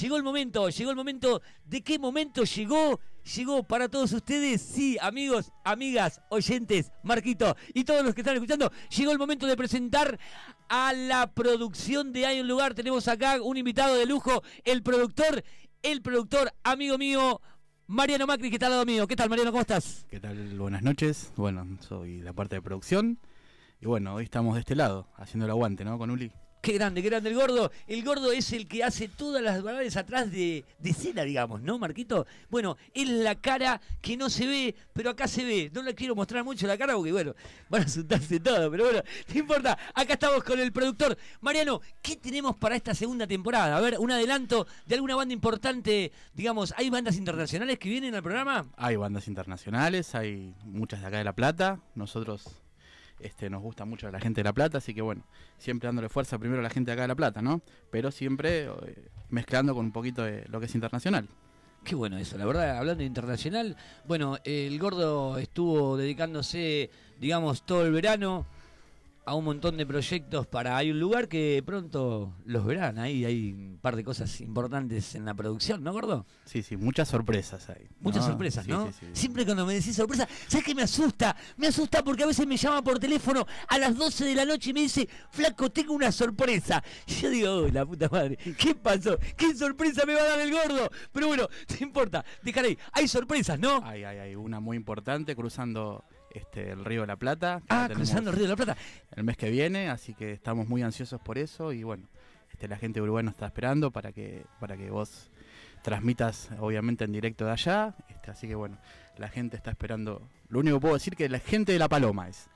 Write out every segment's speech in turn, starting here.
Llegó el momento, llegó el momento. ¿De qué momento llegó? Llegó para todos ustedes, sí, amigos, amigas, oyentes, Marquito y todos los que están escuchando. Llegó el momento de presentar a la producción de Hay un Lugar. Tenemos acá un invitado de lujo, el productor, el productor, amigo mío, Mariano Macri, que está al lado mío. ¿Qué tal, Mariano? ¿Cómo estás? ¿Qué tal? Buenas noches. Bueno, soy la parte de producción. Y bueno, hoy estamos de este lado, haciendo el aguante, ¿no? Con Uli. Qué grande, qué grande el gordo. El gordo es el que hace todas las balades atrás de, de digamos, ¿no, Marquito? Bueno, es la cara que no se ve, pero acá se ve. No le quiero mostrar mucho la cara porque, bueno, van a asustarse todo, pero bueno, no importa. Acá estamos con el productor. Mariano, ¿qué tenemos para esta segunda temporada? A ver, un adelanto de alguna banda importante, digamos, ¿hay bandas internacionales que vienen al programa? Hay bandas internacionales, hay muchas de acá de La Plata. Nosotros este, nos gusta mucho la gente de La Plata, así que bueno, siempre dándole fuerza primero a la gente de acá de La Plata, ¿no? Pero siempre eh, mezclando con un poquito de lo que es internacional. Qué bueno eso, la verdad, hablando de internacional, bueno, el gordo estuvo dedicándose, digamos, todo el verano a un montón de proyectos para. Hay un lugar que pronto los verán. Ahí hay un par de cosas importantes en la producción, ¿no, gordo? Sí, sí, muchas sorpresas hay. Muchas sorpresas, ¿no? Sí, sí. Siempre cuando me decís sorpresa, ¿sabes qué me asusta? Me asusta porque a veces me llama por teléfono a las 12 de la noche y me dice, Flaco, tengo una sorpresa. Y yo digo, la puta madre, ¿qué pasó? ¿Qué sorpresa me va a dar el gordo? Pero bueno, te importa, dejar ahí. Hay sorpresas, ¿no? Hay, hay, hay. Una muy importante cruzando el Río de la Plata. Ah, cruzando el Río de la Plata. El mes que viene, así que estamos muy ansiosos por eso y bueno, este, la gente de está esperando para que, para que vos transmitas obviamente en directo de allá, este, así que bueno, la gente está esperando. Lo único que puedo decir que la gente de La Paloma es.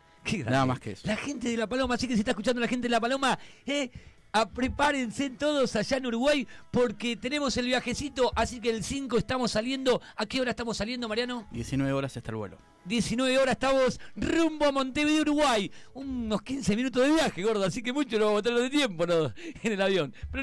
Nada más que eso. La gente de La Paloma, así que si está escuchando la gente de La Paloma, eh, Ah, prepárense todos allá en Uruguay porque tenemos el viajecito, así que el 5 estamos saliendo. ¿A qué hora estamos saliendo, Mariano? 19 horas está el vuelo. 19 horas estamos rumbo a Montevideo, Uruguay. Unos 15 minutos de viaje, gordo, así que mucho no los de tiempo ¿no? en el avión. Pero